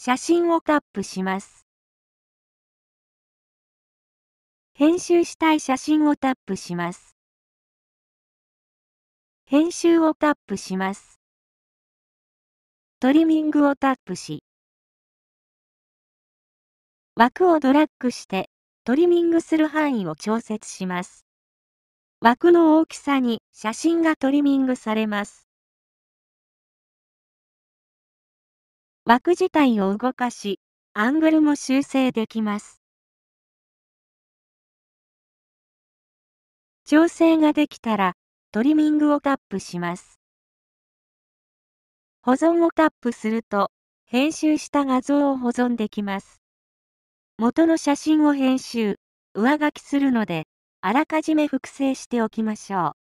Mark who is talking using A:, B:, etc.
A: 写真をタップします。編集したい写真をタップします。編集をタップします。トリミングをタップし、
B: 枠をドラッグしてトリミングする範囲を調節します。枠の大きさに写真がトリミングされます。
A: 枠自体を動かし、アングルも修正できます。
B: 調整ができたら、トリミングをタップします。保存をタップすると、編集した画像を保存できます。元の写真を編集、上書きするので、あらかじめ複製しておきましょう。